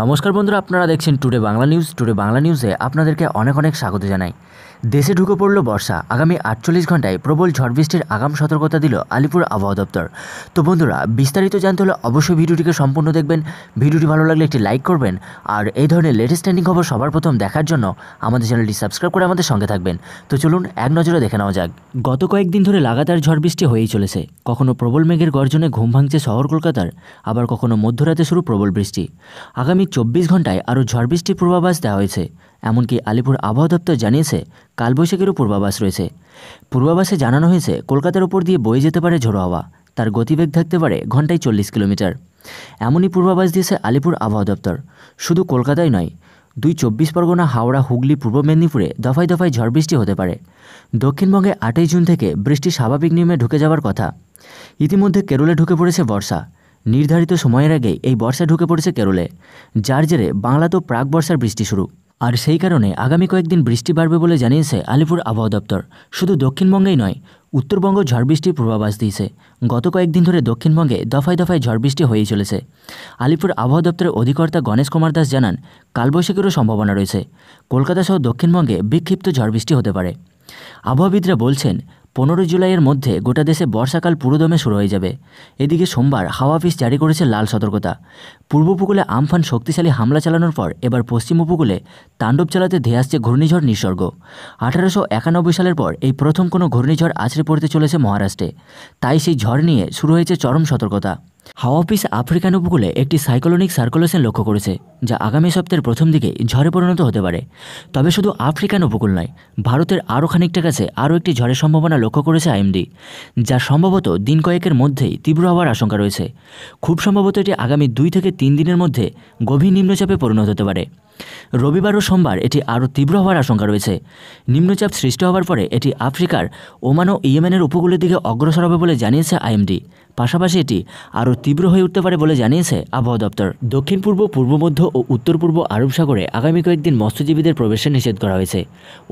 নমস্কার বন্ধুরা আপনারা দেখছেন today Bangla news today Bangla নিউজে আপনাদেরকে অনেক অনেক স্বাগত জানাই দেশে ঢুকে পড়ল বর্ষা আগামী আটচল্লিশ ঘন্টায় প্রবল ঝড় বৃষ্টির আগাম সতর্কতা দিল আলিপুর আবহাওয়া দপ্তর তো বন্ধুরা বিস্তারিত জানতে হলে অবশ্যই ভিডিওটিকে সম্পূর্ণ দেখবেন ভিডিওটি ভালো লাগলে একটি লাইক করবেন আর এই ধরনের লেটেস্ট ট্রেন্ডিং খবর সবার প্রথম দেখার জন্য আমাদের চ্যানেলটি সাবস্ক্রাইব করে আমাদের সঙ্গে থাকবেন তো চলুন এক নজরে দেখে নেওয়া যাক গত কয়েকদিন ধরে লাগাতার ঝড় বৃষ্টি হয়েই চলেছে কখনো প্রবল মেঘের গর্জনে ঘুম ভাঙছে শহর কলকাতার আবার কখনো মধ্যরাতে শুরু প্রবল বৃষ্টি আগামী চব্বিশ ঘন্টায় আরও ঝড় বৃষ্টির পূর্বাভাস দেওয়া হয়েছে এমনকি আলিপুর আবহাওয়া দপ্তর জানিয়েছে কালবৈশাখীরও পূর্বাভাস রয়েছে পূর্বাভাসে জানানো হয়েছে কলকাতার ওপর দিয়ে বয়ে যেতে পারে ঝোড়ো হাওয়া তার গতিবেগ থাকতে পারে ঘন্টায় চল্লিশ কিলোমিটার এমনই পূর্বাভাস দিয়েছে আলিপুর আবহাওয়া দপ্তর শুধু কলকাতায় নয় দুই চব্বিশ পরগনা হাওড়া হুগলি পূর্ব মেদিনীপুরে দফায় দফায় ঝড় বৃষ্টি হতে পারে দক্ষিণবঙ্গে আটই জুন থেকে বৃষ্টি স্বাভাবিক নিয়মে ঢুকে যাওয়ার কথা ইতিমধ্যে কেরলে ঢুকে পড়েছে বর্ষা নির্ধারিত সময়ের আগে এই বর্ষা ঢুকে পড়েছে কেরলে যার জেরে বাংলা তো প্রাক বর্ষার বৃষ্টি শুরু আর সেই কারণে আগামী কয়েকদিন বৃষ্টি বাড়বে বলে জানিয়েছে আলিপুর আবহাওয়া দপ্তর শুধু দক্ষিণবঙ্গেই নয় উত্তরবঙ্গ ঝড় বৃষ্টির পূর্বাভাস দিয়েছে গত কয়েকদিন ধরে দক্ষিণবঙ্গে দফায় দফায় ঝড় বৃষ্টি হয়েই চলেছে আলিপুর আবহাওয়া দপ্তরের অধিকর্তা গণেশ কুমার দাস জানান কালবৈশাখীরও সম্ভাবনা রয়েছে কলকাতা সহ দক্ষিণবঙ্গে বিক্ষিপ্ত ঝড় বৃষ্টি হতে পারে আবহাওয়াবিদরা বলছেন পনেরো জুলাইয়ের মধ্যে গোটা দেশে বর্ষাকাল পুরোদমে শুরু হয়ে যাবে এদিকে সোমবার হাওয়া অফিস জারি করেছে লাল সতর্কতা পূর্ব উপকূলে আমফান শক্তিশালী হামলা চালানোর পর এবার পশ্চিম উপকূলে তাণ্ডব চালাতে ধেয়ে আসছে ঘূর্ণিঝড় নিসর্গ আঠারোশো একানব্বই সালের পর এই প্রথম কোনো ঘূর্ণিঝড় আছড়ে পড়তে চলেছে মহারাষ্ট্রে তাই সেই ঝড় নিয়ে শুরু হয়েছে চরম সতর্কতা হাওয়া অফিস আফ্রিকান উপকূলে একটি সাইক্লোনিক সার্কুলেশন লক্ষ্য করেছে যা আগামী সপ্তাহের প্রথম দিকে ঝড়ে পরিণত হতে পারে তবে শুধু আফ্রিকান উপকূল নয় ভারতের আরও খানিকটা কাছে আরও একটি ঝড়ের সম্ভাবনা লক্ষ্য করেছে আইএমডি যা সম্ভবত দিন কয়েকের মধ্যেই তীব্র হওয়ার আশঙ্কা রয়েছে খুব সম্ভবত এটি আগামী দুই থেকে তিন দিনের মধ্যে গভীর নিম্নচাপে পরিণত হতে পারে রবিবার ও সোমবার এটি আরও তীব্র হওয়ার আশঙ্কা রয়েছে নিম্নচাপ সৃষ্টি হওয়ার পরে এটি আফ্রিকার ওমান ও ইয়েমেনের উপকূলের দিকে অগ্রসর হবে বলে জানিয়েছে আইএমডি পাশাপাশি এটি আরও তীব্র হয়ে উঠতে পারে বলে জানিয়েছে আবহাওয়া দপ্তর দক্ষিণ পূর্ব পূর্ব মধ্য ও উত্তর পূর্ব আরব সাগরে আগামী কয়েকদিন মৎস্যজীবীদের প্রবেশে নিষেধ করা হয়েছে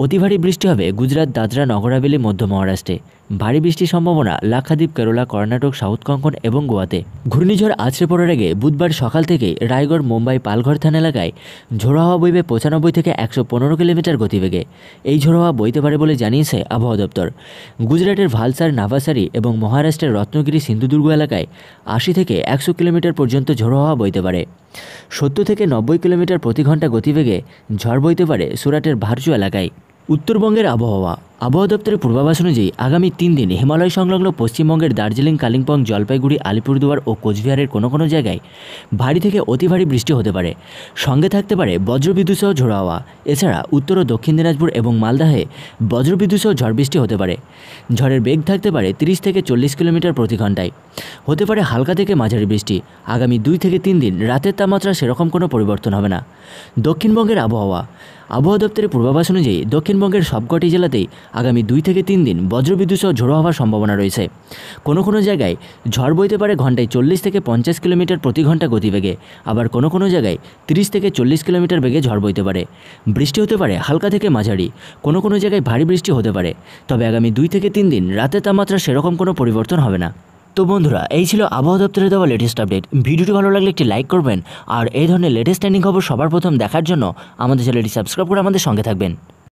অতিভারী বৃষ্টি হবে গুজরাট দাদরা নগরাবেলি মধ্য মহারাষ্ট্রে ভারী বৃষ্টির সম্ভাবনা লাক্ষাদ্বীপ কেরলা কর্ণাটক সাউথ কঙ্কন এবং গোয়াতে ঘূর্ণিঝড় আছড়ে পড়ার আগে বুধবার সকাল থেকে রায়গড় মুম্বাই পালঘর থানা এলাকায় ঝোড়ো হাওয়া বইবে পঁচানব্বই থেকে একশো পনেরো কিলোমিটার গতিবেগে এই ঝোড়ো হাওয়া বইতে পারে বলে জানিয়েছে আবহাওয়া দপ্তর গুজরাটের ভালসার নাভাসারি এবং মহারাষ্ট্রের রত্নগিরি সিন্ধুদুর্গ এলাকায় আশি থেকে একশো কিলোমিটার পর্যন্ত ঝোড়ো হাওয়া বইতে পারে সত্তর থেকে নব্বই কিলোমিটার প্রতি ঘন্টা গতিবেগে ঝড় বইতে পারে সুরাটের ভারচু এলাকায় উত্তরবঙ্গের আবহাওয়া আবহাওয়া দপ্তরের পূর্বাভাস অনুযায়ী আগামী তিন দিন হিমালয় সংলগ্ন পশ্চিমবঙ্গের দার্জিলিং কালিম্পং জলপাইগুড়ি আলিপুরদুয়ার ও কোচবিহারের কোনো কোনো জায়গায় ভারী থেকে অতি ভারী বৃষ্টি হতে পারে সঙ্গে থাকতে পারে বজ্রবিদ্যুৎ সহ ঝোড়ো হাওয়া এছাড়া উত্তর ও দক্ষিণ দিনাজপুর এবং মালদাহে বজ্রবিদ্যুৎ সহ ঝড় বৃষ্টি হতে পারে ঝড়ের বেগ থাকতে পারে 30 থেকে চল্লিশ কিলোমিটার প্রতি ঘন্টায় হতে পারে হালকা থেকে মাঝারি বৃষ্টি আগামী দুই থেকে তিন দিন রাতের তাপমাত্রা সেরকম কোনো পরিবর্তন হবে না দক্ষিণবঙ্গের আবহাওয়া আবহাওয়া দপ্তরের পূর্বাভাস অনুযায়ী দক্ষিণবঙ্গের সবকটি জেলাতেই আগামী দুই থেকে তিন দিন বজ্রবিদ্যুৎ সহ ঝোড়ো হওয়ার সম্ভাবনা রয়েছে কোনো কোনো জায়গায় ঝড় বইতে পারে ঘন্টায় চল্লিশ থেকে পঞ্চাশ কিলোমিটার প্রতি ঘন্টা গতিবেগে আবার কোনো কোনো জায়গায় 30 থেকে চল্লিশ কিলোমিটার বেগে ঝড় বইতে পারে বৃষ্টি হতে পারে হালকা থেকে মাঝারি কোনো কোনো জায়গায় ভারী বৃষ্টি হতে পারে তবে আগামী দুই থেকে তিন দিন রাতে তাপমাত্রা সেরকম কোনো পরিবর্তন হবে না তো বন্ধুরা এই ছিল আবহাওয়া দপ্তরে দেওয়া লেটেস্ট আপডেট ভিডিওটি ভালো লাগলে একটি লাইক করবেন আর এই ধরনের লেটেস্ট ট্রেন্ডিং খবর সবার প্রথম দেখার জন্য আমাদের চ্যানেলটি সাবস্ক্রাইব করে আমাদের সঙ্গে থাকবেন